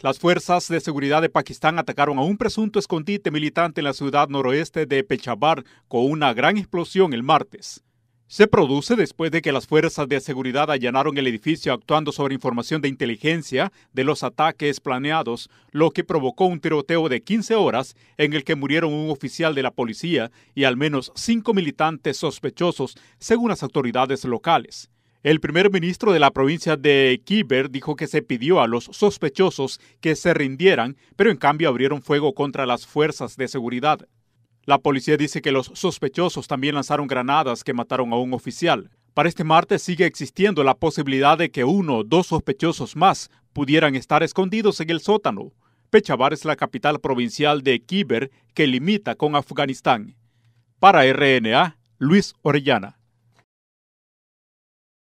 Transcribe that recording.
Las fuerzas de seguridad de Pakistán atacaron a un presunto escondite militante en la ciudad noroeste de Pechabar con una gran explosión el martes. Se produce después de que las fuerzas de seguridad allanaron el edificio actuando sobre información de inteligencia de los ataques planeados, lo que provocó un tiroteo de 15 horas en el que murieron un oficial de la policía y al menos cinco militantes sospechosos, según las autoridades locales. El primer ministro de la provincia de Kiber dijo que se pidió a los sospechosos que se rindieran, pero en cambio abrieron fuego contra las fuerzas de seguridad. La policía dice que los sospechosos también lanzaron granadas que mataron a un oficial. Para este martes sigue existiendo la posibilidad de que uno o dos sospechosos más pudieran estar escondidos en el sótano. Pechabar es la capital provincial de Kiber que limita con Afganistán. Para RNA, Luis Orellana.